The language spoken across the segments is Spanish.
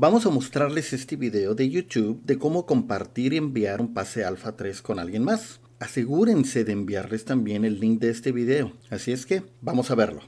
Vamos a mostrarles este video de YouTube de cómo compartir y enviar un pase Alpha 3 con alguien más. Asegúrense de enviarles también el link de este video, así es que vamos a verlo.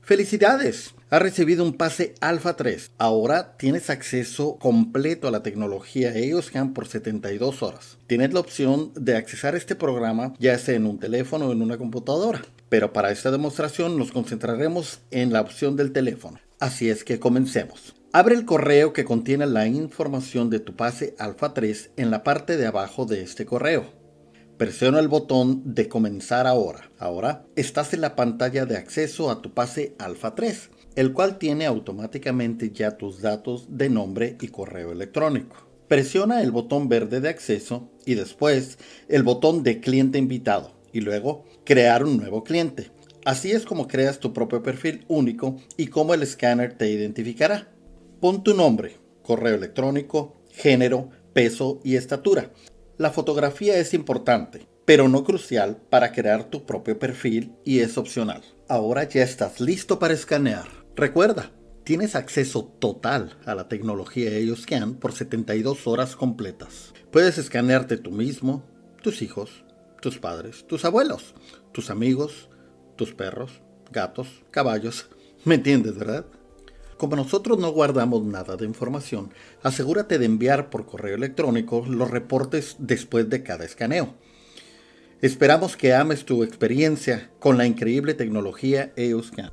¡Felicidades! Has recibido un pase Alpha 3. Ahora tienes acceso completo a la tecnología EOScan por 72 horas. Tienes la opción de accesar este programa ya sea en un teléfono o en una computadora. Pero para esta demostración nos concentraremos en la opción del teléfono. Así es que comencemos. Abre el correo que contiene la información de tu pase Alfa 3 en la parte de abajo de este correo. Presiona el botón de comenzar ahora. Ahora estás en la pantalla de acceso a tu pase Alfa 3, el cual tiene automáticamente ya tus datos de nombre y correo electrónico. Presiona el botón verde de acceso y después el botón de cliente invitado y luego crear un nuevo cliente. Así es como creas tu propio perfil único y cómo el escáner te identificará. Pon tu nombre, correo electrónico, género, peso y estatura. La fotografía es importante, pero no crucial para crear tu propio perfil y es opcional. Ahora ya estás listo para escanear. Recuerda, tienes acceso total a la tecnología de scan por 72 horas completas. Puedes escanearte tú mismo, tus hijos, tus padres, tus abuelos, tus amigos, tus perros, gatos, caballos. ¿Me entiendes, verdad? Como nosotros no guardamos nada de información, asegúrate de enviar por correo electrónico los reportes después de cada escaneo. Esperamos que ames tu experiencia con la increíble tecnología EOScan.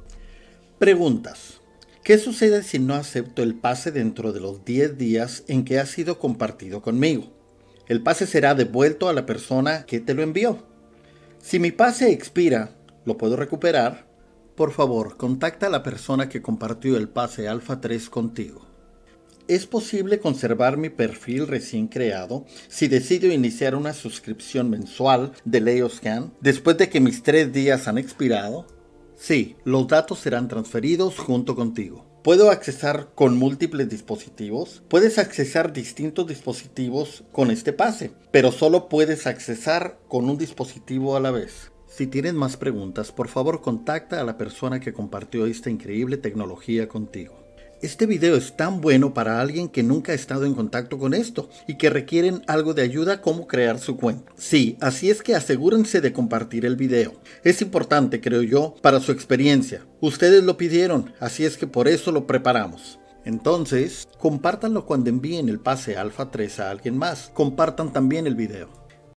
Preguntas. ¿Qué sucede si no acepto el pase dentro de los 10 días en que ha sido compartido conmigo? El pase será devuelto a la persona que te lo envió. Si mi pase expira, ¿lo puedo recuperar? Por favor, contacta a la persona que compartió el pase Alfa 3 contigo. Es posible conservar mi perfil recién creado si decido iniciar una suscripción mensual de LeoScan después de que mis tres días han expirado. Sí, los datos serán transferidos junto contigo. Puedo accesar con múltiples dispositivos. Puedes accesar distintos dispositivos con este pase, pero solo puedes accesar con un dispositivo a la vez. Si tienen más preguntas, por favor contacta a la persona que compartió esta increíble tecnología contigo. Este video es tan bueno para alguien que nunca ha estado en contacto con esto y que requieren algo de ayuda como crear su cuenta. Sí, así es que asegúrense de compartir el video. Es importante, creo yo, para su experiencia. Ustedes lo pidieron, así es que por eso lo preparamos. Entonces, compártanlo cuando envíen el pase Alpha 3 a alguien más. Compartan también el video.